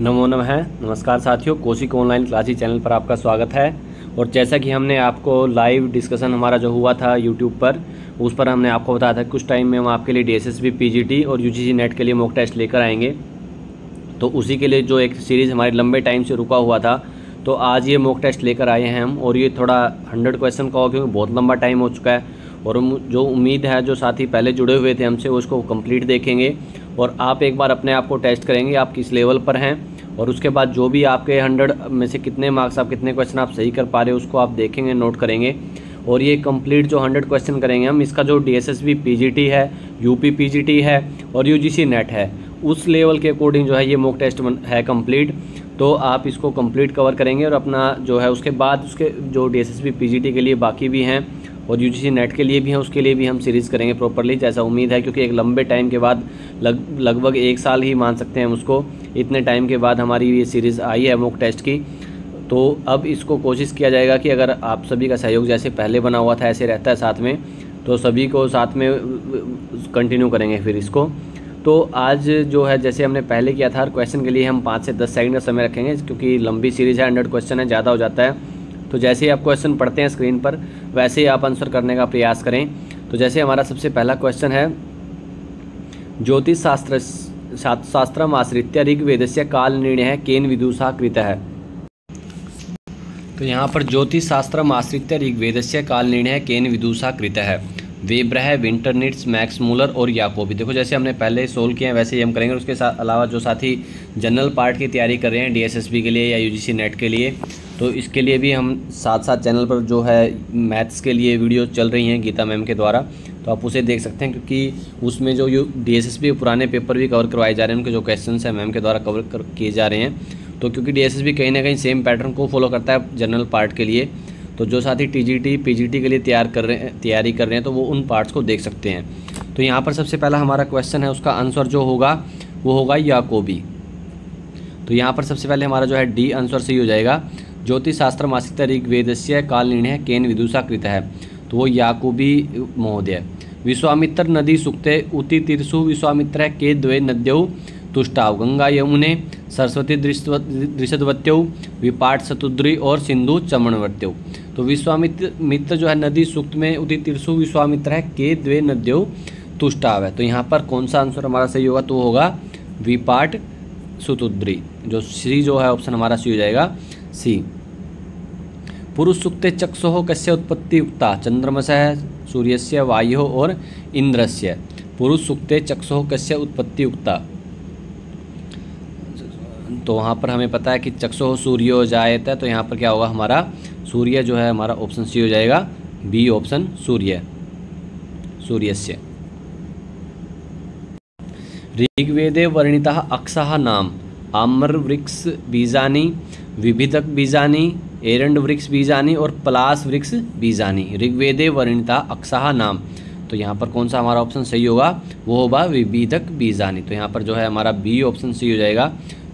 नमो नम है नमस्कार साथियों कोशिक ऑनलाइन क्लासी चैनल पर आपका स्वागत है और जैसा कि हमने आपको लाइव डिस्कशन हमारा जो हुआ था यूट्यूब पर उस पर हमने आपको बताया था कुछ टाइम में हम आपके लिए डी एस पीजीटी और यूजीसी नेट के लिए मॉक टेस्ट लेकर आएंगे तो उसी के लिए जो एक सीरीज़ हमारे लंबे टाइम से रुका हुआ था तो आज ये मॉक टेस्ट लेकर आए हैं हम और ये थोड़ा हंड्रेड क्वेश्चन का हो क्योंकि बहुत लंबा टाइम हो चुका है और जो उम्मीद है जो साथी पहले जुड़े हुए थे हमसे उसको कंप्लीट देखेंगे और आप एक बार अपने आप को टेस्ट करेंगे आप किस लेवल पर हैं और उसके बाद जो भी आपके हंड्रेड में से कितने मार्क्स आप कितने क्वेश्चन आप सही कर पा रहे हो उसको आप देखेंगे नोट करेंगे और ये कंप्लीट जो हंड्रेड क्वेश्चन करेंगे हम इसका जो D S S B P G T है U P P G T है और यू जी सी नेट है उस लेवल के अकॉर्डिंग जो है ये मॉक टेस्ट है कंप्लीट तो आप इसको कंप्लीट कवर करेंगे और अपना जो है उसके बाद उसके जो D S S B P G T के लिए बाकी भी हैं और सी नेट के लिए भी हैं उसके लिए भी हम सीरीज़ करेंगे प्रॉपरली जैसा तो उम्मीद है क्योंकि एक लंबे टाइम के बाद लग लगभग एक साल ही मान सकते हैं हम उसको इतने टाइम के बाद हमारी ये सीरीज़ आई है मोक टेस्ट की तो अब इसको कोशिश किया जाएगा कि अगर आप सभी का सहयोग जैसे पहले बना हुआ था ऐसे रहता है साथ में तो सभी को साथ में कंटिन्यू करेंगे फिर इसको तो आज जो है जैसे हमने पहले किया था क्वेश्चन के लिए हम पाँच से दस सेकेंड का समय रखेंगे क्योंकि लंबी सीरीज़ है हंड्रेड क्वेश्चन है ज़्यादा हो जाता है तो जैसे ही आप क्वेश्चन पढ़ते हैं स्क्रीन पर वैसे ही आप आंसर करने का प्रयास करें तो जैसे हमारा सबसे पहला क्वेश्चन है ज्योतिष शास्त्र शास्त्र आश्रित्य ऋग्वेद से काल निर्णय केन विदुषा कृत है तो यहाँ पर ज्योतिष शास्त्र आश्रित्य ऋग्वेद से काल निर्णय केन विदुषा कृत है वेब्रह विंटरनिट्स मैक्स मूलर और याकोबी देखो जैसे हमने पहले सोल्व किए हैं वैसे ही हम करेंगे उसके साथ अलावा जो साथी जनरल पार्ट की तैयारी कर रहे हैं डीएसएसबी के लिए या यूजीसी नेट के लिए तो इसके लिए भी हम साथ साथ चैनल पर जो है मैथ्स के लिए वीडियो चल रही हैं गीता मैम के द्वारा तो आप उसे देख सकते हैं क्योंकि उसमें जो यू डी एस पुराने पेपर भी कवर करवाए जा रहे हैं उनके जो क्वेश्चन हैं मैम के द्वारा कवर कर किए जा रहे हैं तो क्योंकि डी कहीं ना कहीं सेम पैटर्न को फॉलो करता है जनरल पार्ट के लिए तो जो साथी T G T P G T के लिए तैयार कर रहे हैं तैयारी कर रहे हैं तो वो उन पार्ट्स को देख सकते हैं तो यहाँ पर सबसे पहला हमारा क्वेश्चन है उसका आंसर जो होगा वो होगा याकोबी तो यहाँ पर सबसे पहले हमारा जो है डी आंसर सही हो जाएगा मासिक ज्योतिषशास्त्रम् आसीत् काल निर्णय केन विदुषा कृत है तो वो याकूबी महोदय विश्वामित्र नदी सुक्ते उति तीर्षु विश्वामित्र के द्वे नद्यौ तुष्टाव गंगा यमुने सरस्वती दृषदवत्यौ विपाट शतुद्री और सिंधु चमणवर्त्यौ तो विश्वामित्र मित्र जो है नदी सुक्त में उति तीर्षु विश्वामित्र है के द्वे नद्यौ तुष्टाव है तो यहाँ पर कौन सा आंसर हमारा सही होगा तो होगा विपाट सुतुद्री जो श्री जो है ऑप्शन हमारा सही हो जाएगा सी पुरुष सुक्ते चक्षु कस्य उत्पत्ति उक्ता चंद्रमस सूर्य से वायु और इंद्र से पुरुष सुक्ते चक्षु कस्य उत्पत्ति उक्ता तो वहाँ पर हमें पता है कि चक्षु सूर्य हो जाएता तो यहाँ पर क्या होगा हमारा सूर्य जो है हमारा ऑप्शन सी हो जाएगा बी ऑप्शन सूर्य सूर्य से ऋग्वेदे वर्णिता अक्षा नाम आम्रवृक्ष बीजानी विभिदक बीजानी एरंड वृक्ष बीजानी और पलास वृक्ष बीजानी ऋग्वेदे वर्णिता अक्साह नाम तो यहाँ पर कौन सा हमारा ऑप्शन सही होगा वो होगा विभिधक बीजानी तो यहाँ पर जो है हमारा बी ऑप्शन सही हो जाएगा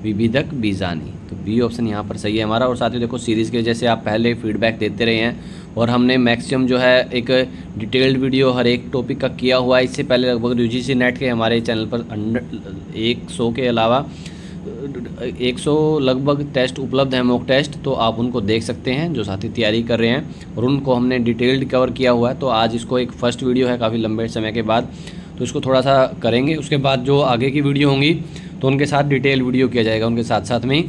विभिधक बीजानी तो बी ऑप्शन यहाँ पर सही है हमारा और साथ ही देखो सीरीज़ के जैसे आप पहले फीडबैक देते रहे हैं और हमने मैक्सिमम जो है एक डिटेल्ड वीडियो हर एक टॉपिक का किया हुआ है इससे पहले लगभग यू नेट के हमारे चैनल पर अंडर एक सौ के अलावा 100 लगभग टेस्ट उपलब्ध हैं मॉक टेस्ट तो आप उनको देख सकते हैं जो साथी तैयारी कर रहे हैं और उनको हमने डिटेल्ड कवर किया हुआ है तो आज इसको एक फ़र्स्ट वीडियो है काफ़ी लंबे समय के बाद तो इसको थोड़ा सा करेंगे उसके बाद जो आगे की वीडियो होंगी तो उनके साथ डिटेल वीडियो किया जाएगा उनके साथ साथ में ही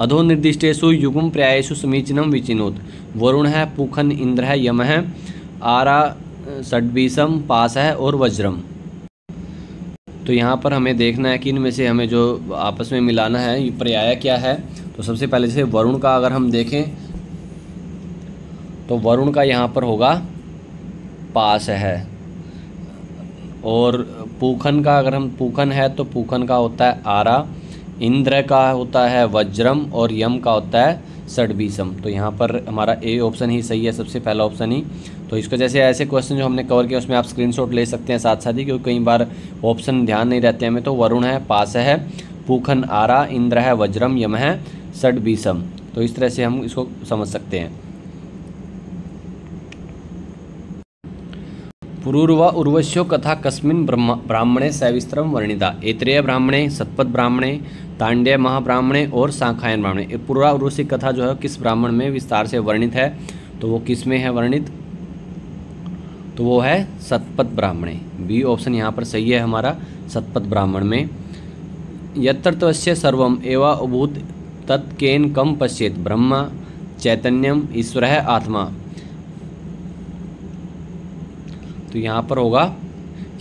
अधो निर्दिष्टेशु युगम प्रयायसु समीचीनम विचिनोत वरुण है पुखन इंद्र है यम है आरा षडबीसम पास है और वज्रम तो यहाँ पर हमें देखना है कि इनमें से हमें जो आपस में मिलाना है ये पर्याय क्या है तो सबसे पहले जैसे वरुण का अगर हम देखें तो वरुण का यहाँ पर होगा पास है और पूखन का अगर हम पूखन है तो पूखन का होता है आरा इंद्र का होता है वज्रम और यम का होता है सडबीसम तो यहाँ पर हमारा ए ऑप्शन ही सही है सबसे पहला ऑप्शन ही तो इसको जैसे ऐसे क्वेश्चन जो हमने कवर किया उसमें आप स्क्रीनशॉट ले सकते हैं साथ साथ ही क्योंकि कई बार ऑप्शन ध्यान नहीं रहते हमें तो वरुण है पास है पूखन आरा इंद्र है वज्रम यम है सड बीसम तो इस तरह से हम इसको समझ सकते हैं पुरूर्वा उर्वश्यो कथा कस्मिन ब्राह्मणे सविस्तरम वर्णिता ऐत्रेय ब्राह्मणे सतपथ ब्राह्मणे तांड्य महाब्राह्मणे और सांखायन ब्राह्मणे पूरा उर्वशी कथा जो है किस ब्राह्मण में विस्तार से वर्णित है तो वो किस में है वर्णित तो वो है सतपथ ब्राह्मणे बी ऑप्शन यहाँ पर सही है हमारा सतपथ ब्राह्मण में यत्र सर्वम एवा अभूत तत्केन कम पश्चेत ब्रह्म चैतन्यम ईश्वर है आत्मा तो यहाँ पर होगा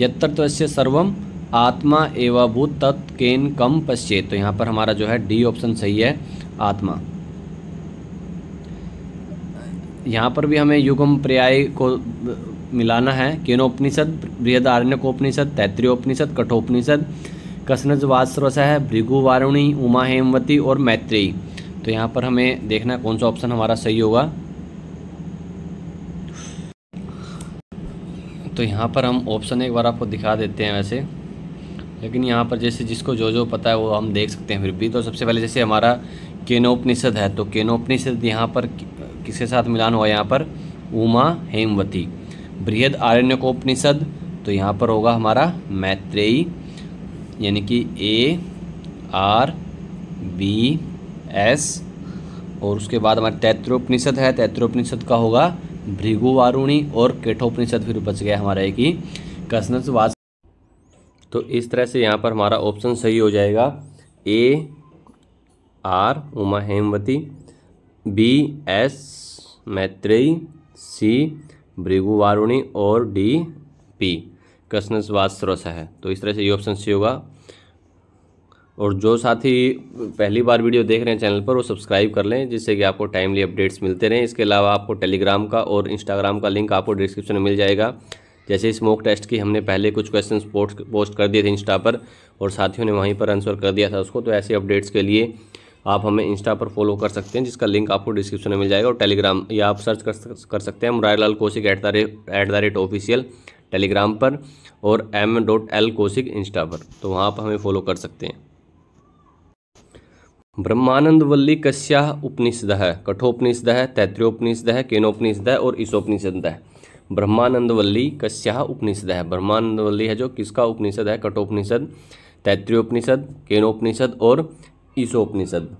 यत्र सर्वम आत्मा एवा भूत तत्केन कम पश्चेत तो यहाँ पर हमारा जो है डी ऑप्शन सही है आत्मा यहाँ पर भी हमें युगम पर्याय को मिलाना है केनोपनिषद बृहदारण्य कोपनिषद तैत्रियोपनिषद कठोपनिषद कसनजवास्रोस है भृगु वारुणी उमा हेमवती और मैत्रेयी तो यहाँ पर हमें देखना कौन सा ऑप्शन हमारा सही होगा तो यहाँ पर हम ऑप्शन एक बार आपको दिखा देते हैं वैसे लेकिन यहाँ पर जैसे जिसको जो जो पता है वो हम देख सकते हैं फिर भी तो सबसे पहले जैसे हमारा केनोपनिषद है तो केनोपनिषद यहाँ पर किसके साथ मिलान हुआ यहाँ पर उमा हेमवती बृहद आरण्यकोपनिषद तो यहाँ पर होगा हमारा मैत्रेयी यानी कि ए आर बी एस और उसके बाद हमारा तैत्रोपनिषद है तैत्रोपनिषद का होगा भृगु वारुणी और केठोपनिषद फिर बच गया हमारा एक ही कसनसवास तो इस तरह से यहाँ पर हमारा ऑप्शन सही हो जाएगा A R Uma Hemvati B S Maitreyi C Bhriguvaruni और डी पी कृष्णवास्त्रस है तो इस तरह से ये ऑप्शन सी होगा और जो साथी पहली बार वीडियो देख रहे हैं चैनल पर वो सब्सक्राइब कर लें जिससे कि आपको टाइमली अपडेट्स मिलते रहें इसके अलावा आपको टेलीग्राम का और इंस्टाग्राम का लिंक आपको डिस्क्रिप्शन में मिल जाएगा जैसे इस टेस्ट की हमने पहले कुछ क्वेश्चन पोस्ट पोस्ट कर दिए थे इंस्टा पर और साथियों ने वहीं पर आंसर कर दिया था उसको तो ऐसे अपडेट्स के लिए आप हमें इंस्टा पर फॉलो कर सकते हैं जिसका लिंक आपको डिस्क्रिप्शन में मिल जाएगा और टेलीग्राम या आप सर्च कर सकते हैं Murari Lal Kaushik at the rate the rate official Telegram पर और M dot L Kaushik Insta पर तो वहाँ आप हमें फॉलो कर सकते हैं ब्रह्मानंद वल्ली कश्या उपनिषद है कठोपनिषद है तैत्रोपनिषद है केनोपनिषद है और ईसोपनिषद है ब्रह्मानंद वल्ली कश्या उपनिषद है ब्रह्मानंद वल्ली है जो किसका उपनिषद है कठोपनिषद तैत्रोपनिषद केनोपनिषद और ईशोपनिषद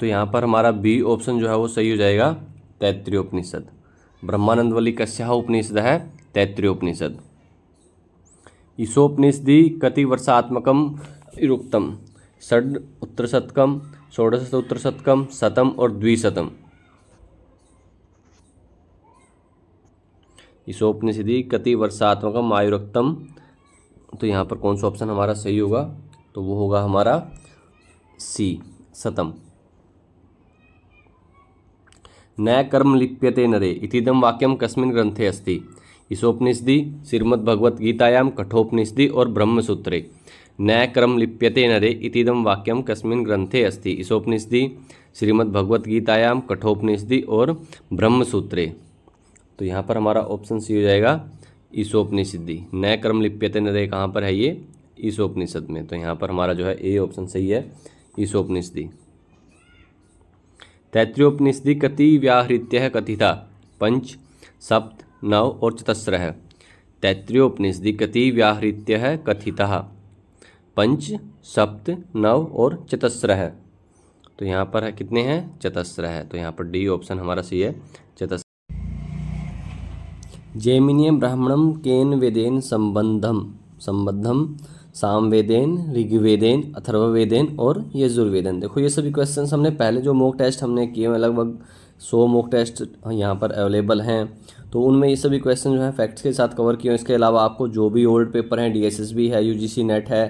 तो यहाँ पर हमारा बी ऑप्शन जो है वो सही हो जाएगा तैत्रियोपनिषद ब्रह्मानंद वाली कश्या उपनिषद है तैत्रियोपनिषद कति वर्षात्मकम इरुक्तम षड उत्तर शतकम षोडश उत्तर शतकम शतम और द्विशतम ईसोपनिषदि कति वर्षात्मकम आयुरक्तम तो यहाँ पर कौन सा ऑप्शन हमारा सही होगा तो वो होगा हमारा सी सतम न कर्म लिप्यते नरे इतिदम वाक्यम कस्मिन ग्रंथे अस्ति इसोपनिषदि श्रीमद भगवत गीतायाम कठोपनिषदि और ब्रह्मसूत्रे न कर्म लिप्यते नरे इतिदम वाक्यम कस्मिन ग्रंथे अस्ति इसोपनिषदि श्रीमद भगवत गीतायाम कठोपनिषदि और ब्रह्मसूत्रे तो यहाँ पर हमारा ऑप्शन सी हो जाएगा ईसोपनिषदि नए कर्म लिप्यते नदय कहाँ पर है ये ईसोपनिषद में तो यहाँ पर हमारा जो है ए ऑप्शन सही है ईसोपनिषदि तैत्रोपनिषदि कति व्याहृत्य कथिता पंच सप्त नव और चतस्र है तैत्रोपनिषदि कति व्याहृत्य है कथिता पंच सप्त नव और चतस्र है तो यहाँ पर है कितने हैं चतस्र है तो यहाँ पर डी ऑप्शन हमारा सही है चतस्र जैमिनियम ब्राह्मणम केन वेदेन संबंधम संबद्धम सामवेदेन ऋग्वेदेन अथर्ववेदेन और यजुर्वेदेन देखो ये सभी क्वेश्चन हमने पहले जो मोक टेस्ट हमने किए हैं लगभग सौ मोक टेस्ट यहाँ पर अवेलेबल हैं तो उनमें ये सभी क्वेश्चन जो है फैक्ट्स के साथ कवर किए हैं इसके अलावा आपको जो भी ओल्ड पेपर हैं डी भी है यू नेट है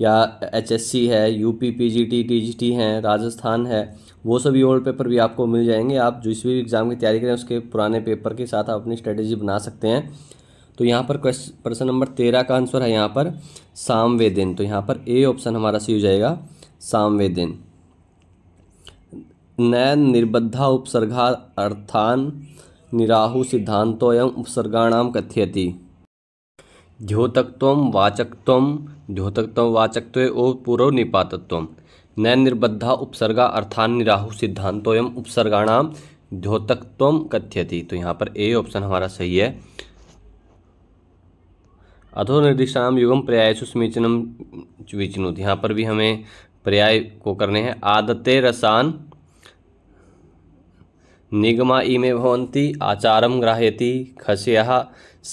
या एच है U P P G T T G T हैं राजस्थान है वो सभी ओल्ड पेपर भी आपको मिल जाएंगे आप जिस भी एग्ज़ाम की तैयारी करें उसके पुराने पेपर के साथ आप अपनी स्ट्रेटेजी बना सकते हैं तो यहाँ पर क्वेश्चन प्रश्न नंबर तेरह का आंसर है यहाँ पर सामवेदन तो यहाँ पर ए ऑप्शन हमारा सही हो जाएगा सामवेदन नैन निर्बद्धा उपसर्गा अर्थान निराहु सिद्धांतों एवं उपसर्गाणाम कथ्यति द्योतकत्व वाचकत्व द्योतकत्व वाचकत्व और पूर्व निपातत्व निर्बद्धा उपसर्गा अर्थान निराहु सिद्धांतों उपसर्गाणाम द्योतकत्व कथ्यति तो यहाँ पर ए ऑप्शन हमारा सही है अधोनिर्दिष्टाम युगम पर्याय सुचनम विचिनुत यहाँ पर भी हमें पर्याय को करने हैं आदते रसान निगमा इमे भवंती आचारम ग्राह्यति खसय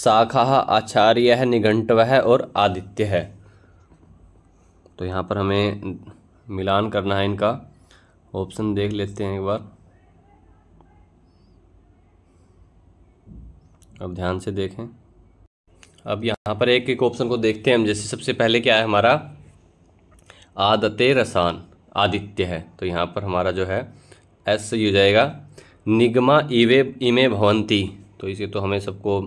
शाखा आचार्य निघंटव और आदित्य है तो यहाँ पर हमें मिलान करना है इनका ऑप्शन देख लेते हैं एक बार अब ध्यान से देखें अब यहाँ पर एक एक ऑप्शन को देखते हैं हम जैसे सबसे पहले क्या है हमारा आदत रसान आदित्य है तो यहाँ पर हमारा जो है एस हो जाएगा निगमा इवे इमे भवंती तो इसे तो हमें सबको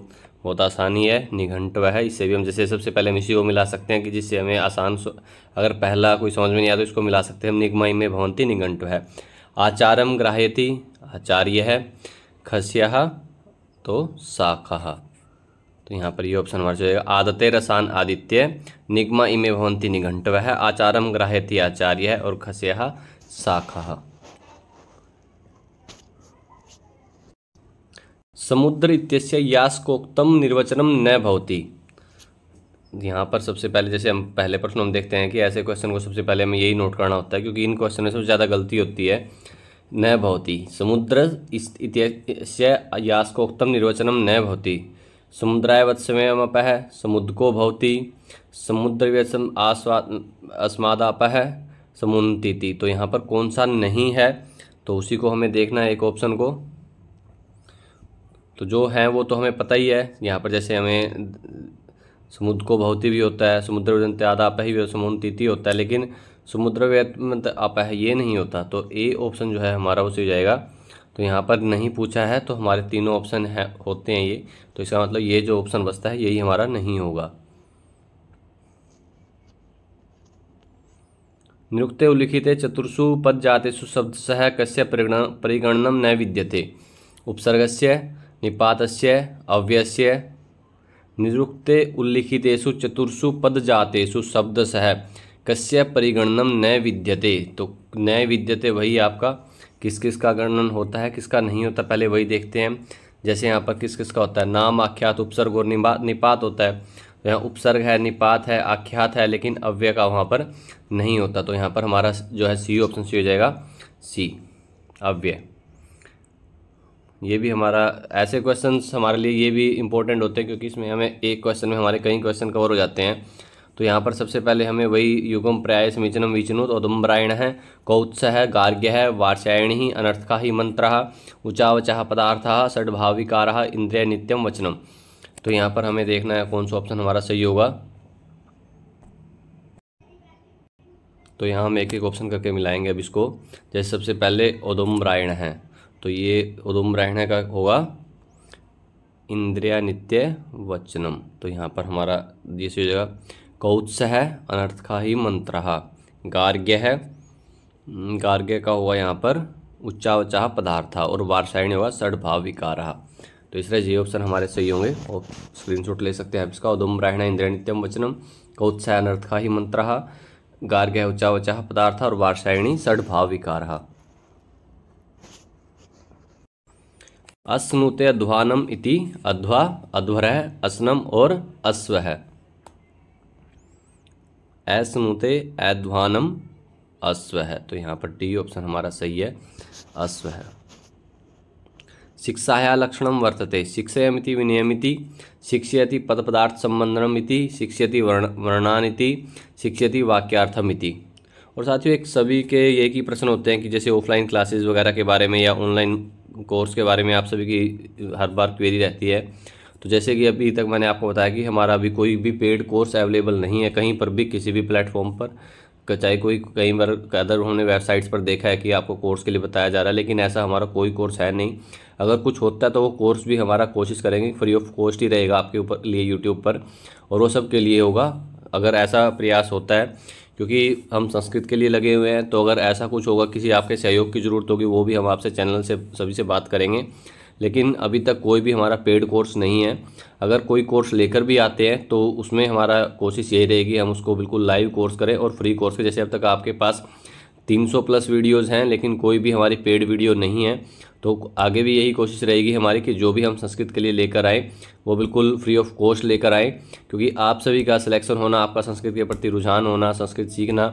बहुत आसानी है निघंटव है इससे भी हम जैसे सबसे पहले हम इसी को मिला सकते हैं कि जिससे हमें आसान अगर पहला कोई समझ में नहीं आया तो इसको मिला सकते हैं हम निगम में भवंती निघंट है आचारम ग्राह्यति आचार्य है खस्या तो शाखा तो यहाँ पर ये ऑप्शन हमारा जाएगा आदते रसान आदित्य निगमा इमे भवंती निघंटव है आचारम ग्राह्यति आचार्य है और खस्या शाखा समुद्र इत्यस्य यासकोक्तम निर्वचनम न भवती यहाँ पर सबसे पहले जैसे हम पहले प्रश्न हम देखते हैं कि ऐसे क्वेश्चन को सबसे पहले हमें यही नोट करना होता है क्योंकि इन क्वेश्चन में सबसे ज़्यादा गलती होती है न भवती समुद्र इत्यस्य यास्कोक्तम निर्वचनम न भवती समुद्राय समुद्र को भवती समुद्र व्यसम आस्वा अस्मादापह समुन्तीति तो यहाँ पर कौन सा नहीं है तो उसी को हमें देखना है एक ऑप्शन को तो जो है वो तो हमें पता ही है यहाँ पर जैसे हमें समुद्र को भौती भी होता है समुद्र व्यंत आधा आप ही समुद्र तीति होता है लेकिन समुद्र व्यंत तो आप ये नहीं होता तो ए ऑप्शन जो है हमारा उसे हो जाएगा तो यहाँ पर नहीं पूछा है तो हमारे तीनों ऑप्शन है होते हैं ये तो इसका मतलब ये जो ऑप्शन बचता है यही हमारा नहीं होगा निरुक्ते उल्लिखित चतुर्षु पद जाते सुशब्द सह कस्य परिगणन परिगणनम न विद्यते उपसर्गस्य निपात अव्यस्य निरुक्त उल्लिखित चतुर्षु पद शब्द सह कस्य परिगणनम न विद्यते तो न विद्यते वही आपका किस किस का गणन होता है किसका नहीं होता पहले वही देखते हैं जैसे यहाँ पर किस किस का होता है नाम आख्यात उपसर्ग और निपात होता है तो यहाँ उपसर्ग है निपात है आख्यात है लेकिन अव्यय का वहाँ पर नहीं होता तो यहाँ पर हमारा जो है सी ऑप्शन सी हो जाएगा सी अव्यय ये भी हमारा ऐसे क्वेश्चन हमारे लिए ये भी इम्पोर्टेंट होते हैं क्योंकि इसमें हमें एक क्वेश्चन में हमारे कई क्वेश्चन कवर हो जाते हैं तो यहाँ पर सबसे पहले हमें वही युगम प्रयाय समीचनम विचनुत तो औदम्बरायण है कौत्स है गार्ग्य है वार्षायण ही अनर्थ का ही मंत्र उचावचाह पदार्थ षडभाविकार इंद्रिय नित्यम वचनम तो यहाँ पर हमें देखना है कौन सा ऑप्शन हमारा सही होगा तो यहाँ हम एक एक ऑप्शन करके मिलाएंगे अब इसको जैसे सबसे पहले औदम्बरायण है तो ये उदुम ब्राह्मण का होगा इंद्रिया नित्य वचनम तो यहाँ पर हमारा दूसरी जगह कौत्स है अनर्थ का ही मंत्र गार्ग्य है हम्म, गार्ग्य का हुआ यहाँ पर उच्चावचाह पदार्थ और वारसायण हुआ सड़भाव विकार तो इसलिए जी ऑप्शन हमारे सही होंगे और स्क्रीनशॉट ले सकते हैं इसका उदम ब्राह्मण इंद्रिया नित्यम वचनम अनर्थ का ही मंत्र गार्ग्य उच्चावचाह पदार्थ और वारसायणी सड़भाव विकार अश्नुते अध्वानम इति अध्वा अध्वर है असनम और अश्व है अश्नुते अध्वानम अश्व है तो यहाँ पर डी ऑप्शन हमारा सही है अश्व है शिक्षाया लक्षण वर्तते शिक्षयमिति विनियमिति शिक्षयति पदपदार्थ संबंधनमिति शिक्षयति वर्ण वर्णानिति शिक्षयति वाक्यार्थमिति और साथियों एक सभी के ये ही प्रश्न होते हैं कि जैसे ऑफलाइन क्लासेस वगैरह के बारे में या ऑनलाइन कोर्स के बारे में आप सभी की हर बार क्वेरी रहती है तो जैसे कि अभी तक मैंने आपको बताया कि हमारा अभी कोई भी पेड कोर्स अवेलेबल नहीं है कहीं पर भी किसी भी प्लेटफॉर्म पर चाहे कोई कई बार अदर हमने वेबसाइट्स पर देखा है कि आपको कोर्स के लिए बताया जा रहा है लेकिन ऐसा हमारा कोई कोर्स है नहीं अगर कुछ होता है तो वो कोर्स भी हमारा कोशिश करेंगे फ्री ऑफ कॉस्ट ही रहेगा आपके ऊपर लिए यूट्यूब पर और वो सब के लिए होगा अगर ऐसा प्रयास होता है क्योंकि हम संस्कृत के लिए लगे हुए हैं तो अगर ऐसा कुछ होगा किसी आपके सहयोग की ज़रूरत होगी वो भी हम आपसे चैनल से सभी से बात करेंगे लेकिन अभी तक कोई भी हमारा पेड कोर्स नहीं है अगर कोई कोर्स लेकर भी आते हैं तो उसमें हमारा कोशिश यही रहेगी हम उसको बिल्कुल लाइव कोर्स करें और फ्री कोर्स करें जैसे अब तक आपके पास 300 प्लस वीडियोज़ हैं लेकिन कोई भी हमारी पेड वीडियो नहीं है तो आगे भी यही कोशिश रहेगी हमारी कि जो भी हम संस्कृत के लिए लेकर आए वो बिल्कुल फ्री ऑफ कॉस्ट लेकर आए क्योंकि आप सभी का सिलेक्शन होना आपका संस्कृत के प्रति रुझान होना संस्कृत सीखना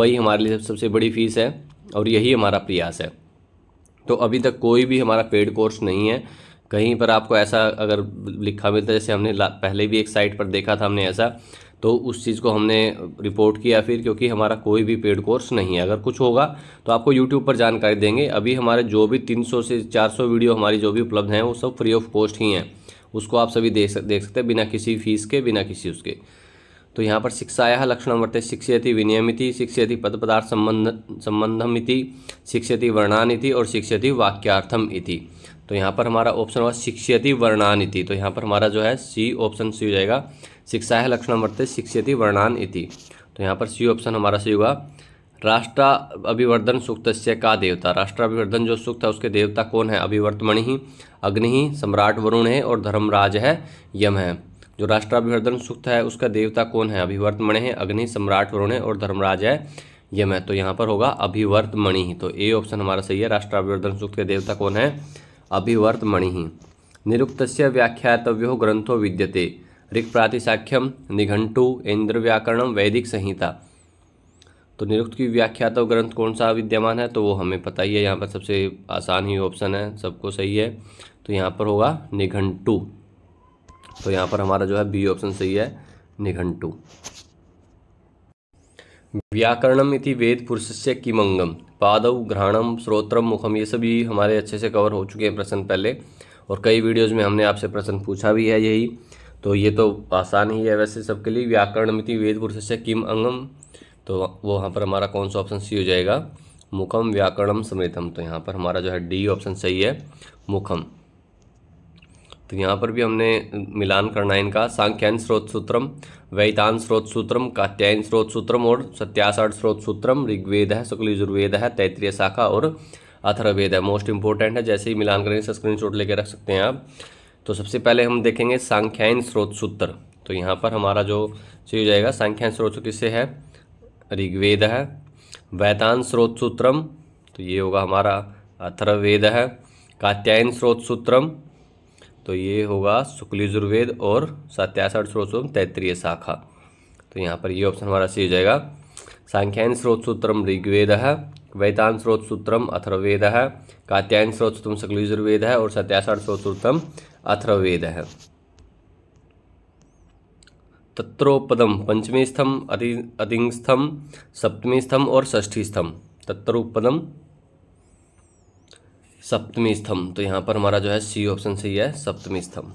वही हमारे लिए सबसे बड़ी फीस है और यही हमारा प्रयास है तो अभी तक कोई भी हमारा पेड कोर्स नहीं है कहीं पर आपको ऐसा अगर लिखा मिलता है जैसे हमने पहले भी एक साइट पर देखा था हमने ऐसा तो उस चीज़ को हमने रिपोर्ट किया फिर क्योंकि हमारा कोई भी पेड कोर्स नहीं है अगर कुछ होगा तो आपको यूट्यूब पर जानकारी देंगे अभी हमारे जो भी 300 से 400 वीडियो हमारी जो भी उपलब्ध हैं वो सब फ्री ऑफ कॉस्ट ही हैं उसको आप सभी देख सक, देख सकते हैं बिना किसी फीस के बिना किसी उसके तो यहाँ पर शिक्षाया लक्षण वर्त शिक्षयति विनियमिति शिक्षयति पद पदार्थ संबंध संबंधम इति शिक्षयति वर्णानिति और शिक्षयति वाक्यार्थम इति तो यहाँ पर हमारा ऑप्शन हुआ शिक्षयति वर्णानिति तो यहाँ पर हमारा जो है सी ऑप्शन सी हो जाएगा है लक्षण वर्ते शिक्षति वर्णान इति तो यहाँ पर सी ऑप्शन हमारा सही होगा राष्ट्र अभिवर्धन सूक्त का देवता राष्ट्र अभिवर्धन जो सूक्त है उसके देवता कौन है अभिवर्तमणि ही अग्नि ही सम्राट वरुण है और धर्मराज है यम है जो राष्ट्र अभिवर्धन सूक्त है उसका देवता कौन है अभिवर्तमणि है अग्नि सम्राट वरुण है और धर्मराज है यम है तो यहाँ पर होगा अभिवर्तमणि ही तो ए ऑप्शन हमारा सही है राष्ट्र अभिवर्धन सूक्त के देवता कौन है अभिवर्तमणि ही निरुक्तस्य व्याख्यातव्यो ग्रंथो विद्यते साख्यम निघंटू इंद्र व्याकरणम वैदिक संहिता तो निरुक्त की व्याख्या तो ग्रंथ कौन सा विद्यमान है तो वो हमें पता ही है यहाँ पर सबसे आसान ही ऑप्शन है सबको सही है तो यहाँ पर होगा निघंटू तो यहाँ पर हमारा जो है बी ऑप्शन सही है निघंटू व्याकरणम इति वेद पुरुष से किमंगम पादव घ्राणम स्रोत्रम मुखम ये सभी हमारे अच्छे से कवर हो चुके हैं प्रश्न पहले और कई वीडियोज़ में हमने आपसे प्रश्न पूछा भी है यही तो ये तो आसान ही है वैसे सबके लिए व्याकरण मिति वेद पुरुष से किम अंगम तो वो वहाँ पर हमारा कौन सा ऑप्शन सी हो जाएगा मुखम व्याकरणम समृतम तो यहाँ पर हमारा जो है डी ऑप्शन सही है मुखम तो यहाँ पर भी हमने मिलान करना है इनका सांख्यान स्रोत सूत्रम वैतान स्रोत सूत्रम कात्यायन स्रोत सूत्रम और सत्यासठ स्रोत सूत्रम ऋग्वेद है शुक्ल यजुर्वेद है तैतृय शाखा और अथर्वेद है मोस्ट इंपॉर्टेंट है जैसे ही मिलान करेंगे स्क्रीन स्क्रीन लेकर रख सकते हैं आप तो सबसे पहले हम देखेंगे सांख्यायन स्रोत सूत्र तो यहाँ पर हमारा जो चीज जाएगा सांख्यायन स्रोत सूत्र किससे है ऋग्वेद है वैतान स्रोत सूत्रम तो ये होगा हमारा अथर्वेद है कात्यायन स्रोत सूत्रम तो ये होगा शुक्लिजुर्वेद और सत्यासठ स्रोत सूत्र तैतरीय शाखा तो यहाँ पर ये ऑप्शन हमारा सी हो जाएगा सांख्यायन स्रोत सूत्रम ऋग्वेद है वैतान स्रोत सूत्रम अथर्वेद है कात्यायन स्रोत सूत्रम शुक्लिजुर्वेद है और सत्यासठ स्रोत सूत्रम अथर्ववेद है तत्रोपदम पंचमी स्थम अधि अधिस्थम सप्तमी स्थम और षष्ठी स्थम तत्रोपदम सप्तमी स्थम तो यहां पर हमारा जो है सी ऑप्शन सही है सप्तमी स्थम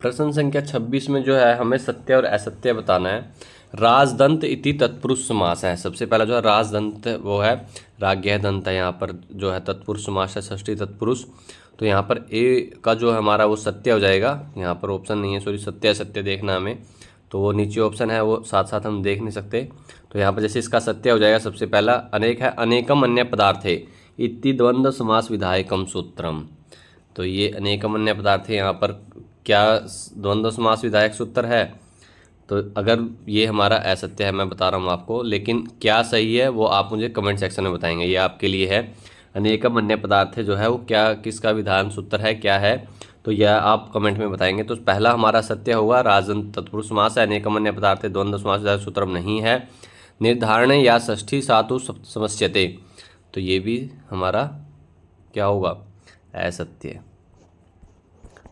प्रश्न संख्या 26 में जो है हमें सत्य और असत्य बताना है राजदंत इति तत्पुरुष समास है सबसे पहला जो है राजदंत वो है राग्य दंत है यहाँ पर जो है तत्पुरुष समास है षष्ठी तत्पुरुष तो यहाँ पर ए का जो है हमारा वो सत्य हो जाएगा यहाँ पर ऑप्शन नहीं है सॉरी सत्य सत्य देखना हमें तो वो नीचे ऑप्शन है वो साथ साथ हम देख नहीं सकते तो यहाँ पर जैसे इसका सत्य हो जाएगा सबसे पहला अनेक है अनेकम अन्य पदार्थे इति द्वंद्व समास विधायकम सूत्रम तो ये अनेकम अन्य पदार्थ है यहाँ पर क्या द्वंद्व समास विधायक सूत्र है तो अगर ये हमारा असत्य है मैं बता रहा हूँ आपको लेकिन क्या सही है वो आप मुझे कमेंट सेक्शन में बताएंगे ये आपके लिए है अनेकम अन्य पदार्थ जो है वो क्या किसका विधान सूत्र है क्या है तो यह आप कमेंट में बताएंगे तो पहला हमारा सत्य होगा राजन तत्पुरुष समास है अनेकम अन्य पदार्थ द्वंद्व समास सूत्रम नहीं है निर्धारण या षष्ठी सातु समस्यते तो ये भी हमारा क्या होगा असत्य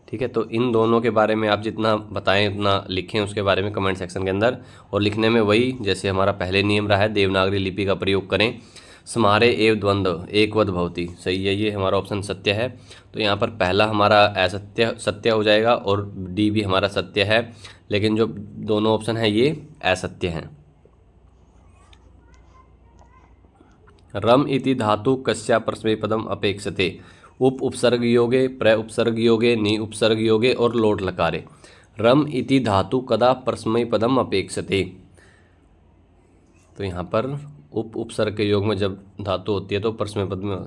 ठीक है तो इन दोनों के बारे में आप जितना बताएं उतना लिखें उसके बारे में कमेंट सेक्शन के अंदर और लिखने में वही जैसे हमारा पहले नियम रहा है देवनागरी लिपि का प्रयोग करें समारे एव द्वंद्व एकवद भवती सही है ये हमारा ऑप्शन सत्य है तो यहाँ पर पहला हमारा असत्य सत्य हो जाएगा और डी भी हमारा सत्य है लेकिन जो दोनों ऑप्शन है ये असत्य हैं रम इति धातु कस्या परस्मय पदम अपेक्षते उप उपसर्ग योगे प्र उपसर्ग योगे नि उपसर्ग योगे और लोट लकारे रम इति धातु कदा परस्मय पदम अपेक्षते तो यहाँ पर उप उपसर्ग के योग में जब धातु होती है तो परस्मय पद में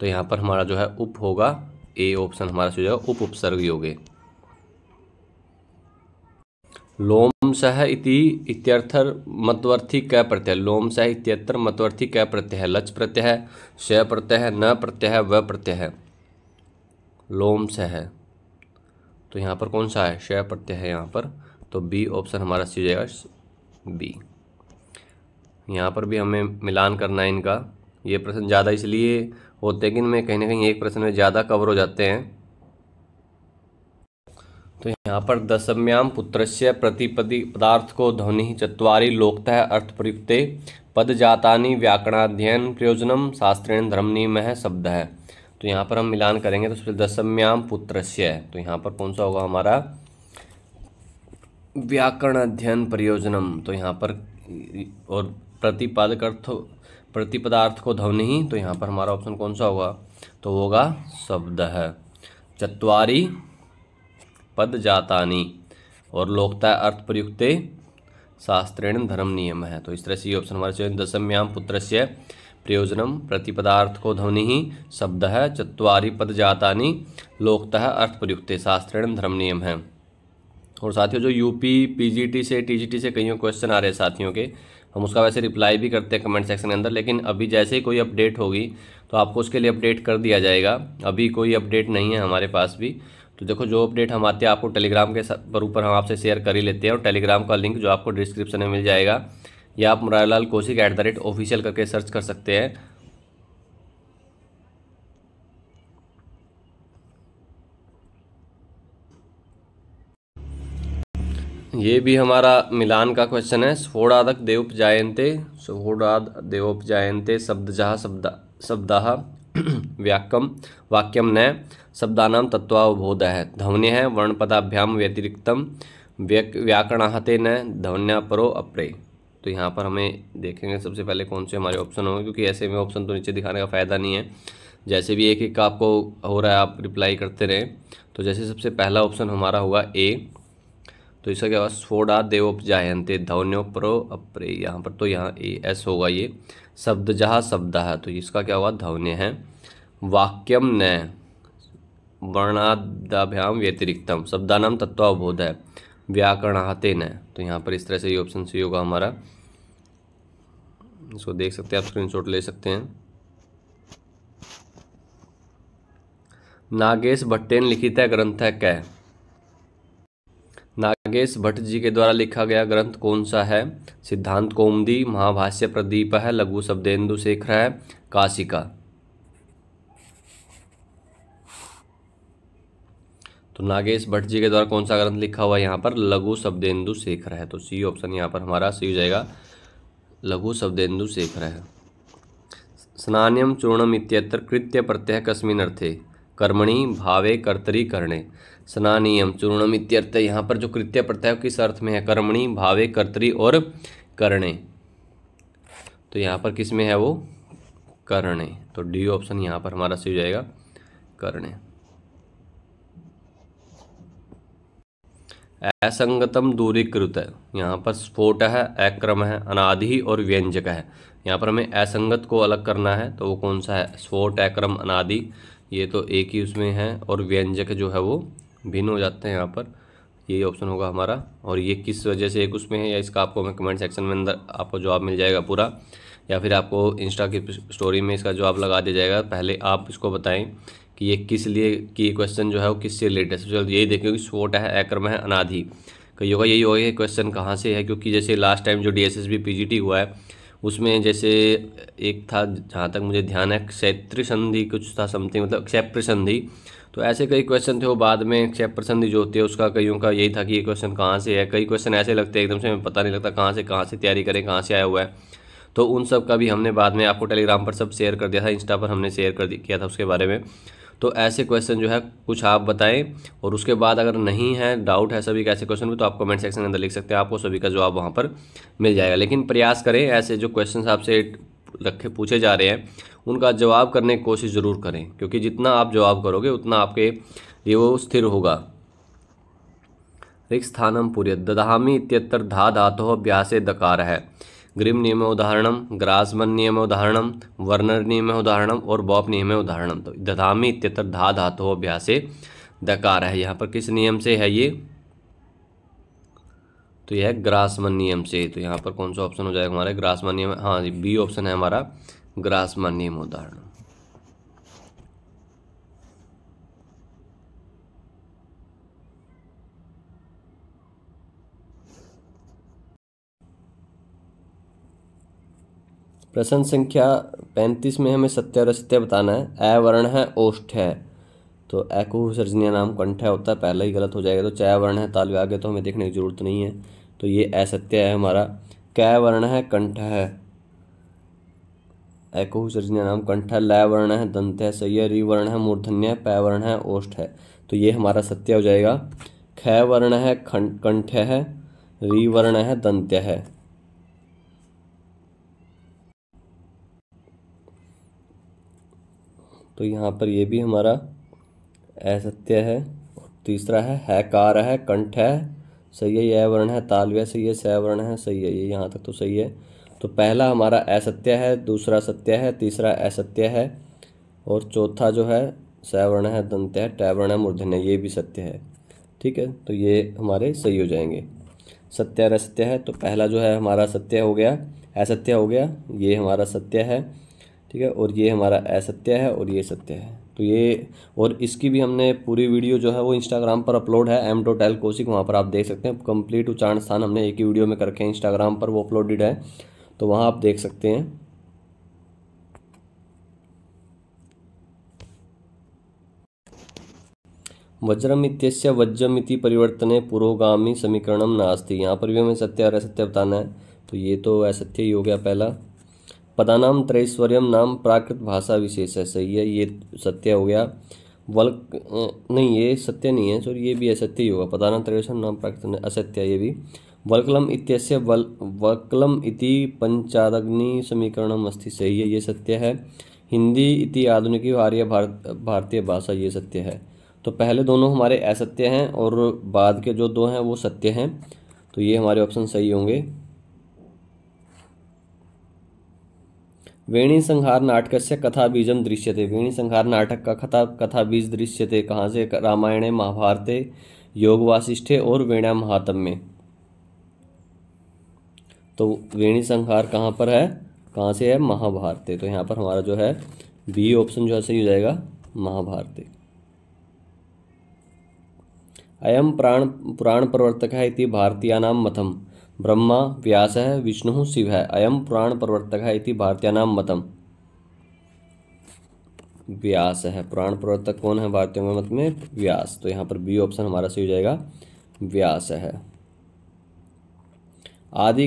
तो यहाँ पर हमारा जो है उप होगा ए ऑप्शन हमारा जो जाएगा उप उपसर्ग योगे लोम सह इति इत्यर्थर मतवर्थी क प्रत्यय लोम सह इत्यर्थर मतवर्थी क प्रत्यय लच प्रत्यय श प्रत्यय न प्रत्यय व प्रत्यय लोम से है तो यहाँ पर कौन सा है शय प्रत्यय है यहाँ पर तो बी ऑप्शन हमारा सी जाएगा बी यहाँ पर भी हमें मिलान करना है इनका ये प्रश्न ज़्यादा इसलिए होते हैं कि इनमें कहीं ना कहीं एक प्रश्न में ज़्यादा कवर हो जाते हैं तो यहाँ पर दशम्याम पुत्र से प्रतिपदि पदार्थ को ध्वनि चतवारी लोकतः प्रयुक्त पद जातानि व्याकरणाध्ययन प्रयोजनम शास्त्रेण धर्मनिमय शब्द है तो यहाँ पर हम मिलान करेंगे तो सबसे दशम्याम पुत्र से तो यहाँ पर कौन सा होगा हमारा व्याकरण अध्ययन प्रयोजनम तो यहाँ पर और प्रतिपादक अर्थ प्रतिपदार्थ को ध्वनि तो यहाँ पर हमारा ऑप्शन कौन सा होगा तो होगा शब्द है चतवारी पद जातानी और लोकता अर्थ प्रयुक्ते शास्त्रेण धर्म नियम है तो इस तरह से ये ऑप्शन हमारे दशम्याम पुत्र से प्रयोजनम प्रतिपदार्थ को ध्वनि ही शब्द है चतरी पद जातानी लोकतः प्रयुक्त शास्त्रेण धर्म नियम है और साथियों जो यूपी पीजीटी से टीजीटी से कईयों क्वेश्चन आ रहे हैं साथियों के हम उसका वैसे रिप्लाई भी करते हैं कमेंट सेक्शन के अंदर लेकिन अभी जैसे ही कोई अपडेट होगी तो आपको उसके लिए अपडेट कर दिया जाएगा अभी कोई अपडेट नहीं है हमारे पास भी तो देखो जो अपडेट हम आते हैं आपको टेलीग्राम के ऊपर हम आपसे शेयर कर ही लेते हैं और टेलीग्राम का लिंक जो आपको डिस्क्रिप्शन में मिल जाएगा या आप Lal Kaushik at the rate official करके सर्च कर सकते हैं ये भी हमारा मिलान का क्वेश्चन है स्फोड़ादक देवप जायंते स्फोड़ाद देवप जायंते शब्द जहा शब्द शब्द व्याकम वाक्यम न शब्दानाम तत्वावबोध है ध्वन्य है वर्णपदाभ्याम व्यतिरिक्तम व्याकरणाहते न ध्वन्या परो अप्रे तो यहाँ पर हमें देखेंगे सबसे पहले कौन से हमारे ऑप्शन होंगे क्योंकि ऐसे में ऑप्शन तो नीचे दिखाने का फ़ायदा नहीं है जैसे भी एक एक आपको हो रहा है आप रिप्लाई करते रहें तो जैसे सबसे पहला ऑप्शन हमारा होगा ए तो इसका क्या होगा स्फोडा देवोप जायंते धौन्यो प्रो अप्रे यहाँ पर तो यहाँ ए एस होगा ये शब्द जहा शब्द है तो इसका क्या होगा धौन्य है वाक्यम न वर्णादाभ्याम व्यतिरिक्तम शब्दानम तत्वावबोध है व्याकरणाते न तो यहाँ पर इस तरह से ये ऑप्शन सी होगा हमारा इसको देख सकते हैं आप स्क्रीनशॉट ले सकते हैं नागेश भट्टे ने लिखित है ग्रंथ है कै नागेश भट्ट जी के द्वारा लिखा गया ग्रंथ कौन सा है सिद्धांत कौमदी महाभाष्य प्रदीप है लघु शब्देंदु शेखर है काशिका तो नागेश भट्ट जी के द्वारा कौन सा ग्रंथ लिखा हुआ है यहाँ पर लघु शब्देंदु शेखर है तो सी ऑप्शन यहाँ पर हमारा सही हो जाएगा लघु शब्देन्दु है स्नान्यम चूर्णम इत्यत्र कृत्य प्रत्यय कस्मिन अर्थे कर्मणि भावे कर्तरी करणे स्नानीयम चूर्णम इत्यर्थ यहाँ पर जो कृत्य प्रत्यय किस अर्थ में है कर्मणि भावे कर्तरी और करणे तो यहाँ पर किस में है वो करणे तो डी ऑप्शन यहाँ पर हमारा सही हो जाएगा करणे असंगतम दूरीकृत यहाँ पर स्फोट है अक्रम है अनादि और व्यंजक है यहाँ पर हमें असंगत को अलग करना है तो वो कौन सा है स्फोट अक्रम अनादि ये तो एक ही उसमें है और व्यंजक जो है वो भिन्न हो जाते हैं यहाँ पर ये ऑप्शन होगा हमारा और ये किस वजह से एक उसमें है या इसका आपको हमें कमेंट सेक्शन में अंदर आपको जवाब मिल जाएगा पूरा या फिर आपको इंस्टा की स्टोरी में इसका जवाब लगा दिया जाएगा पहले आप इसको बताएं कि ये किस लिए कि क्वेश्चन जो है वो किससे रिलेटेड सबसे पहले तो यही देखें कि स्वोट है एक्रम है अनाधि कईयों तो का यही होगा कि क्वेश्चन कहाँ से है क्योंकि जैसे लास्ट टाइम जो D S S B P G T हुआ है उसमें जैसे एक था जहाँ तक मुझे ध्यान है क्षेत्र संधि कुछ था समथिंग मतलब क्षेत्र संधि तो ऐसे कई क्वेश्चन थे वो बाद में क्षेत्र संधि जो होती है उसका कईयों का यही था कि ये क्वेश्चन कहाँ से है कई क्वेश्चन ऐसे लगते हैं एकदम से हमें पता नहीं लगता कहाँ से कहाँ से तैयारी करें कहाँ से आया हुआ है तो उन सब का भी हमने बाद में आपको टेलीग्राम पर सब शेयर कर दिया था इंस्टा पर हमने शेयर कर किया था उसके बारे में तो ऐसे क्वेश्चन जो है कुछ आप बताएं और उसके बाद अगर नहीं है डाउट है सभी कैसे ऐसे क्वेश्चन में तो आप कमेंट सेक्शन के अंदर लिख सकते हैं आपको सभी का जवाब वहाँ पर मिल जाएगा लेकिन प्रयास करें ऐसे जो क्वेश्चन आपसे रखे पूछे जा रहे हैं उनका जवाब करने की कोशिश ज़रूर करें क्योंकि जितना आप जवाब करोगे उतना आपके ये वो स्थिर होगा स्थानम पूरी दधामी इत्यत्तर धा धातो अभ्यास दकार है ग्रिम नियम उदाहरणम ग्रासमन नियम उदाहरणम वर्नर उदाहरणम और बॉप उदाहरणम तो दधामी इत्यत्र धा धातु अभ्यास दकार है यहाँ पर किस नियम से है ये तो यह ग्रासमन नियम से तो यहाँ पर कौन सा ऑप्शन हो जाएगा हमारा ग्रासमन नियम हाँ बी ऑप्शन है हमारा ग्रासमन नियम उदाहरण प्रश्न संख्या पैंतीस में हमें सत्य और असत्य बताना है अ वर्ण है ओष्ठ है तो ए को विसर्जनीय नाम कंठ होता है पहला ही गलत हो जाएगा तो चय वर्ण है तालवे आगे तो हमें देखने की जरूरत नहीं है तो ये असत्य है हमारा कै वर्ण है कंठ है एको विसर्जनीय नाम कंठ है लय वर्ण है दंत है सही है रिवर्ण है मूर्धन्य पै वर्ण है ओष्ठ है तो ये हमारा सत्य हो जाएगा खय वर्ण है कंठ है रि वर्ण है दंत्य है तो यहाँ पर ये भी हमारा असत्य है और तीसरा है हैकार है कंठ है सही है यह वर्ण है तालव्य सही है सवर्ण है सही है ये यहाँ तक तो सही है तो पहला हमारा असत्य है दूसरा सत्य है तीसरा असत्य है और चौथा जो है सवर्ण है दंत्य है टैवर्ण है मूर्धन है ये भी सत्य है ठीक है तो ये हमारे सही हो जाएंगे सत्य और असत्य है तो पहला जो है हमारा सत्य हो गया असत्य हो गया ये हमारा सत्य है ठीक है और ये हमारा असत्य है और ये सत्य है तो ये और इसकी भी हमने पूरी वीडियो जो है वो इंस्टाग्राम पर अपलोड है एम टोटल कोशिक वहाँ पर आप देख सकते हैं कंप्लीट उच्चारण स्थान हमने एक ही वीडियो में करके इंस्टाग्राम पर वो अपलोडेड है तो वहाँ आप देख सकते हैं वज्रम वज्रमिति परिवर्तने पुरोगामी समीकरणम नास्ती यहाँ पर भी हमें सत्य और असत्य बताना है तो ये तो असत्य ही हो गया पहला पदानाम त्रैश्वर्यम नाम प्राकृत भाषा विशेष है सही है ये सत्य हो गया वल्क नहीं ये सत्य नहीं है सॉरी ये भी असत्य ही होगा पदानाम त्रैश्वर्यम नाम प्राकृत असत्य ये भी वल्कलम इत्यस्य वल वल्कलम इति पंचादग्नि समीकरणम अस्ति सही है ये सत्य है हिंदी इति आधुनिकी आर्य भारत भारतीय भाषा ये सत्य है तो पहले दोनों हमारे असत्य हैं और बाद के जो दो हैं वो सत्य हैं तो ये हमारे ऑप्शन सही होंगे वेणी संहार नाटक दृश्य थे वेणी संहार नाटक का कथा बीज थे कहाँ से रामायण महाभारते योगवासिष्ठे और वेणा महात्म में तो वेणी संहार कहाँ पर है कहाँ से है महाभारते तो यहाँ पर हमारा जो है बी ऑप्शन जो है सही हो जाएगा महाभारते अयम प्राण पुराण प्रवर्तक है नाम मथम ब्रह्मा व्यास है विष्णु शिव है अयम पुराण प्रवर्तक है इति नाम मतम व्यास है पुराण प्रवर्तक कौन है भारतीय मत में व्यास तो यहाँ पर बी ऑप्शन हमारा सही हो जाएगा व्यास है आदि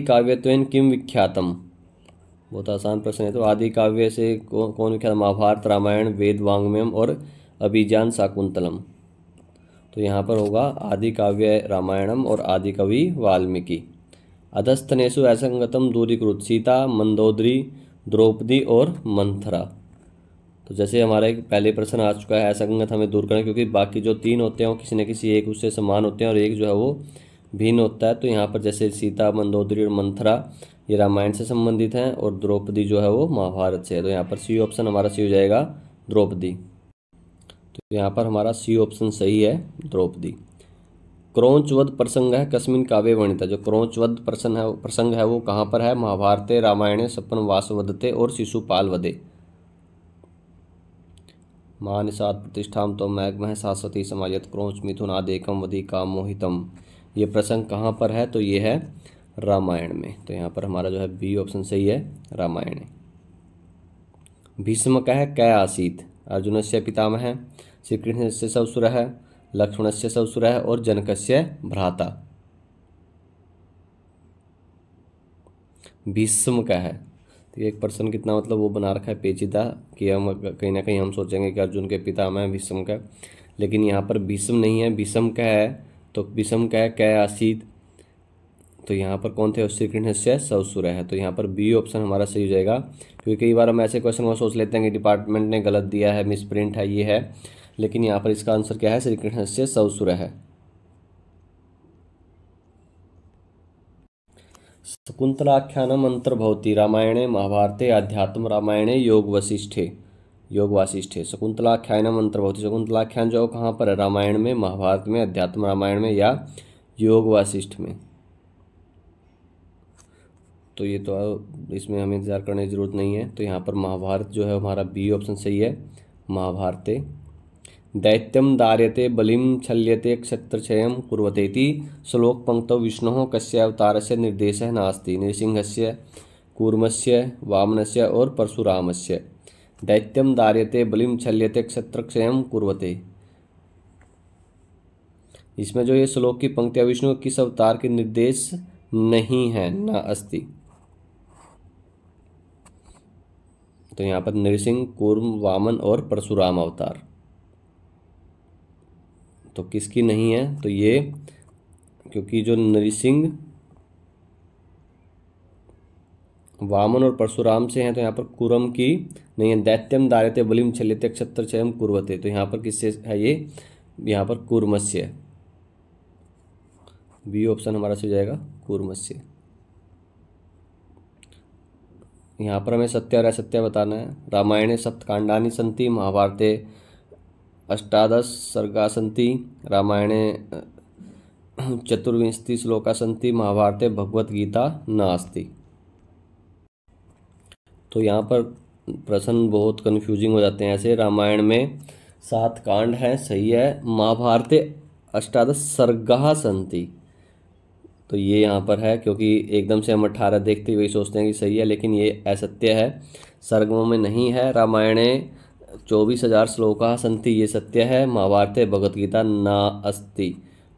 इन किम विख्यातम बहुत आसान प्रश्न है तो आदि काव्य से कौ, कौन विख्यात महाभारत रामायण वेद वांग्मयम और अभिजान शाकुंतलम तो यहाँ पर होगा आदि काव्य रामायणम और आदि कवि वाल्मीकि अधस्थनेशु असंगतम दूरीकृत सीता मंदोदरी द्रौपदी और मंथरा तो जैसे हमारा एक पहले प्रश्न आ चुका है असंगत हमें दूर करना क्योंकि बाकी जो तीन होते हैं वो किसी न किसी एक उससे समान होते हैं और एक जो है वो भिन्न होता है तो यहाँ पर जैसे सीता मंदोदरी और मंथरा ये रामायण से संबंधित हैं और द्रौपदी जो है वो महाभारत से है तो यहाँ पर सी ऑप्शन हमारा सी हो जाएगा द्रौपदी तो यहाँ पर हमारा सी ऑप्शन सही है द्रौपदी क्रौचवध प्रसंग है कस्मिन काव्य वर्णित है जो क्रौचवध प्रसंग है प्रसंग है वो कहाँ पर है महाभारते रामायणे सपन वासवधते और शिशुपाल वधे महानिषाद प्रतिष्ठा तो मैग्मह शाश्वती समाजत क्रौच मिथुन आदेकम वधि का मोहितम ये प्रसंग कहाँ पर है तो ये है रामायण में तो यहाँ पर हमारा जो है बी ऑप्शन सही है रामायण भीष्म कह कै आसीत अर्जुन से पितामह श्री कृष्ण से सवसुर है लक्ष्मण से ससुर है और जनक से भ्राता भीष्म का है तो एक पर्सन कितना मतलब वो बना रखा है पेचीदा कि हम कहीं ना कहीं हम सोचेंगे कि अर्जुन के पिता में भीष्म का लेकिन यहाँ पर भीष्म नहीं है भीष्म का है तो भीष्म का है कै आशीत तो यहाँ पर कौन थे श्रीकृष्ण से ससुर है तो यहाँ पर बी ऑप्शन हमारा सही हो जाएगा क्योंकि कई बार हम ऐसे क्वेश्चन को सोच लेते हैं कि डिपार्टमेंट ने गलत दिया है मिस प्रिंट है ये है लेकिन यहाँ पर इसका आंसर क्या है श्री कृष्ण से सवसुर है शकुंतलाख्यानम भवती रामायणे महाभारते अध्यात्म रामायणे योग वशिष्ठे योग वासिष्ठे शकुंतलाख्यानम भवती शकुंतलाख्यान जो कहाँ पर है रामायण में महाभारत में अध्यात्म रामायण में या योग वासिष्ठ में तो ये तो इसमें हमें इंतज़ार करने की ज़रूरत नहीं है तो यहाँ पर महाभारत जो है हमारा बी ऑप्शन सही है महाभारते दैत्यम दार्यते बलिम छल्यते क्षत्रक्षयं कुर्वतेति श्लोकपङ्क्तौ नास्ती कस्यावतारस्य से कूर्म से वामन से और परशुराम से दैत्यम दार्यते बलिम छल्यते क्षत्रक्षयं कुरते इसमें जो ये श्लोक की पंक्तियाँ विष्णु किस अवतार के निर्देश नहीं है न अस्ति तो यहाँ पर नृसिंह कूर्म वामन और परशुराम अवतार तो किसकी नहीं है तो ये क्योंकि जो नरसिंह वामन और परशुराम से हैं तो यहाँ पर कुरम की नहीं है दैत्यम दारित्य बलिम छलित अक्षत्र चयम कुरवते तो यहाँ पर किससे है ये यहाँ पर कुरमस्य बी ऑप्शन हमारा से हो जाएगा कुरमस्य यहाँ पर हमें सत्य और असत्य बताना है रामायण सप्तकांडानी संति महाभारते अष्टादश सर्गा सी रामायणे चतुर्विंशति श्लोका सी महाभारते गीता नास्ति तो यहाँ पर प्रश्न बहुत कन्फ्यूजिंग हो जाते हैं ऐसे रामायण में सात कांड हैं सही है महाभारते अष्टादश सर्गा सन्ति तो ये यहाँ पर है क्योंकि एकदम से हम अठारह देखते हुए सोचते हैं कि सही है लेकिन ये असत्य है सर्गों में नहीं है रामायणे चौबीस हजार श्लोका संति ये सत्य है महाभारत भगवत गीता ना अस्ति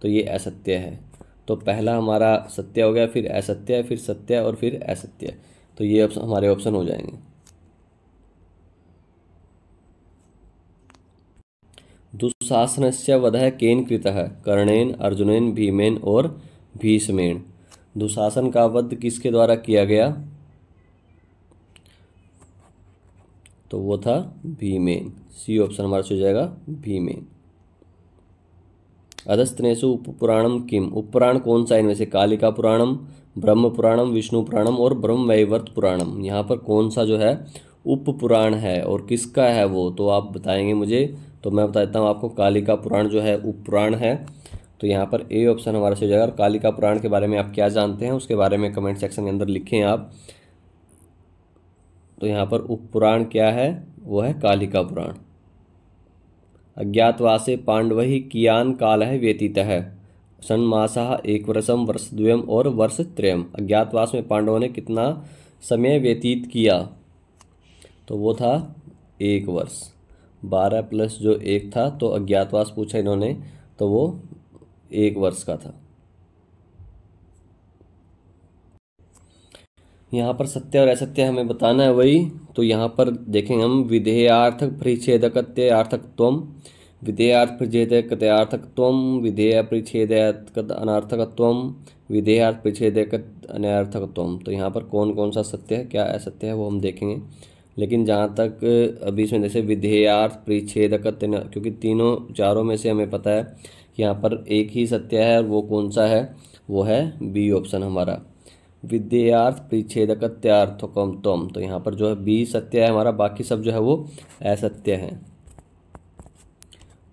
तो ये असत्य है तो पहला हमारा सत्य हो गया फिर असत्य फिर सत्य और फिर असत्य तो ये ऑप्शन हमारे ऑप्शन हो जाएंगे दुशासन से वध केन कृत कर्णेन अर्जुनेन भीमेन और भीष्मेन दुशासन का वध किसके द्वारा किया गया तो वो था भीमेन सी ऑप्शन हमारा हो जाएगा भीमेन अधस्तनेशु उपपुराणम किम उपपुराण कौन सा इनमें से कालिका पुराणम ब्रह्म पुराणम विष्णु पुराणम और ब्रह्म वैवर्त पुराणम यहाँ पर कौन सा जो है उप पुराण है और किसका है वो तो आप बताएंगे मुझे तो मैं बता देता हूँ आपको कालिका पुराण जो है उप पुराण है तो यहाँ पर ए ऑप्शन हमारा से हो जाएगा और कालिका पुराण के बारे में आप क्या जानते हैं उसके बारे में कमेंट सेक्शन के अंदर लिखें आप तो यहाँ पर उप पुराण क्या है वो है कालिका पुराण अज्ञातवासे पांडव ही कियान काल है व्यतीत है मासाह एक वर्षम वर्ष द्वयम और वर्ष त्रयम अज्ञातवास में पांडवों ने कितना समय व्यतीत किया तो वो था एक वर्ष बारह प्लस जो एक था तो अज्ञातवास पूछा इन्होंने तो वो एक वर्ष का था यहाँ पर सत्य और असत्य हमें बताना है वही तो यहाँ पर देखेंगे हम विधेयार्थ आर्थकत्व विधेयार्थ परिच्छेदकत्यार्थकत्वम विधेय परिच्छेद अनार्थकत्व विधेयार्थ परिच्छेद अनार्थकत्व तो यहाँ पर कौन कौन सा सत्य है क्या असत्य है वो हम देखेंगे लेकिन जहाँ तक अभी इसमें जैसे विधेयार्थ परिच्छेदकत क्योंकि तीनों चारों में से हमें पता है कि यहाँ पर एक ही सत्य है और वो कौन सा है वो है बी ऑप्शन हमारा विद्यार्थ परिच्छेदक अत्यार्थकम तम तो यहाँ पर जो है बी सत्य है हमारा बाकी सब जो है वो असत्य है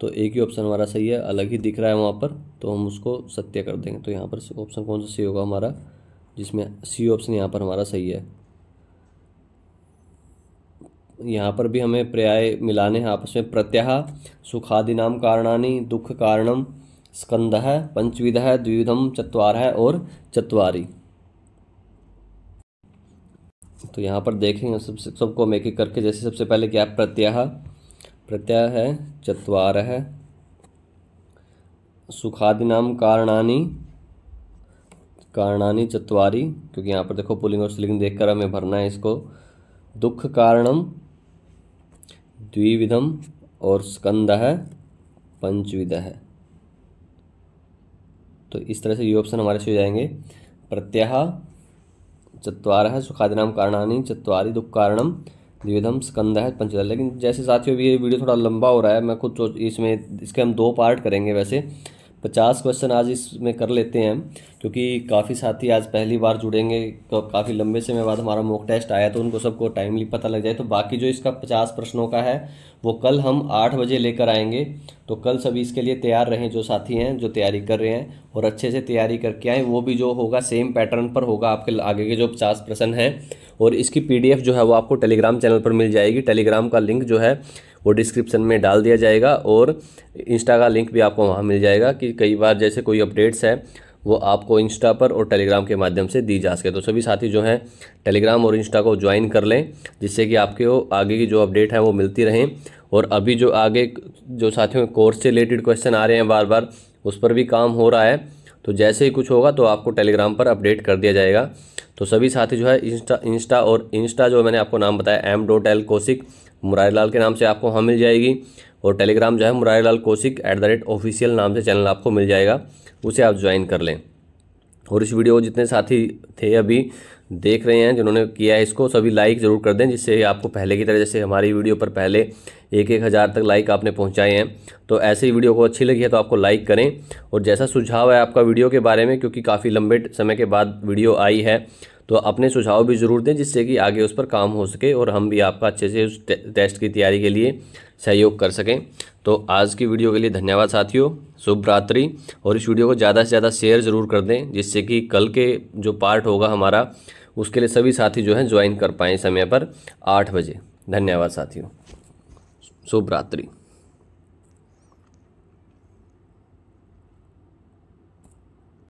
तो एक ही ऑप्शन हमारा सही है अलग ही दिख रहा है वहाँ पर तो हम उसको सत्य कर देंगे तो यहाँ पर ऑप्शन कौन सा सही होगा हमारा जिसमें सी ऑप्शन यहाँ पर हमारा सही है यहाँ पर भी हमें पर्याय मिलाने हैं आपस में प्रत्यह सुखादिनाम कारणानी दुख कारणम स्कंद है पंचविध है द्विविधम चतवार है और चतवारी तो यहाँ पर देखेंगे सब सबको हम एक एक करके जैसे सबसे पहले क्या प्रत्याह प्रत्यय है चतवार है सुखादि नाम कारणानी कारणानी चतवारी क्योंकि यहाँ पर देखो पुलिंग और स्लिंग देखकर हमें भरना है इसको दुख कारणम द्विविधम और स्कंद है पंचविध है तो इस तरह से ये ऑप्शन हमारे से हो जाएंगे प्रत्याह चत्वारः सुखादिनाम कारणानी चतरी दुख कारणम द्विविधम स्कंद है पंचदल लेकिन जैसे साथियों भी ये वीडियो थोड़ा लंबा हो रहा है मैं खुद सोच इसमें इसके हम दो पार्ट करेंगे वैसे पचास क्वेश्चन आज इसमें कर लेते हैं हम क्योंकि काफ़ी साथी आज पहली बार जुड़ेंगे तो काफ़ी लंबे समय बाद हमारा मोक टेस्ट आया तो उनको सबको टाइमली पता लग जाए तो बाकी जो इसका पचास प्रश्नों का है वो कल हम आठ बजे लेकर आएंगे तो कल सभी इसके लिए तैयार रहें जो साथी हैं जो तैयारी कर रहे हैं और अच्छे से तैयारी करके आएँ वो भी जो होगा सेम पैटर्न पर होगा आपके आगे के जो पचास प्रश्न हैं और इसकी पी जो है वो आपको टेलीग्राम चैनल पर मिल जाएगी टेलीग्राम का लिंक जो है वो डिस्क्रिप्शन में डाल दिया जाएगा और इंस्टा का लिंक भी आपको वहाँ मिल जाएगा कि कई बार जैसे कोई अपडेट्स है वो आपको इंस्टा पर और टेलीग्राम के माध्यम से दी जा सके तो सभी साथी जो हैं टेलीग्राम और इंस्टा को ज्वाइन कर लें जिससे कि आपके वो आगे की जो अपडेट है वो मिलती रहें और अभी जो आगे जो साथियों के कोर्स से रिलेटेड क्वेश्चन आ रहे हैं बार बार उस पर भी काम हो रहा है तो जैसे ही कुछ होगा तो आपको टेलीग्राम पर अपडेट कर दिया जाएगा तो सभी साथी जो है इंस्टा इंस्टा और इंस्टा जो मैंने आपको नाम बताया M dot L Kaushik Murari Lal के नाम से आपको वहाँ मिल जाएगी और टेलीग्राम जो है Murari Lal Kaushik at the rate official नाम से चैनल आपको मिल जाएगा उसे आप ज्वाइन कर लें और इस वीडियो जितने साथी थे अभी देख रहे हैं जिन्होंने किया है इसको सभी लाइक ज़रूर कर दें जिससे आपको पहले की तरह जैसे हमारी वीडियो पर पहले एक एक हज़ार तक लाइक आपने पहुंचाए हैं तो ऐसे ही वीडियो को अच्छी लगी है तो आपको लाइक करें और जैसा सुझाव है आपका वीडियो के बारे में क्योंकि काफ़ी लंबे समय के बाद वीडियो आई है तो अपने सुझाव भी ज़रूर दें जिससे कि आगे उस पर काम हो सके और हम भी आपका अच्छे से उस टेस्ट की तैयारी के लिए सहयोग कर सकें तो आज की वीडियो के लिए धन्यवाद साथियों शुभ रात्रि और इस वीडियो को ज़्यादा से ज़्यादा शेयर ज़रूर कर दें जिससे कि कल के जो पार्ट होगा हमारा उसके लिए सभी साथी जो हैं ज्वाइन कर पाएँ समय पर आठ बजे धन्यवाद साथियों शुभ रात्रि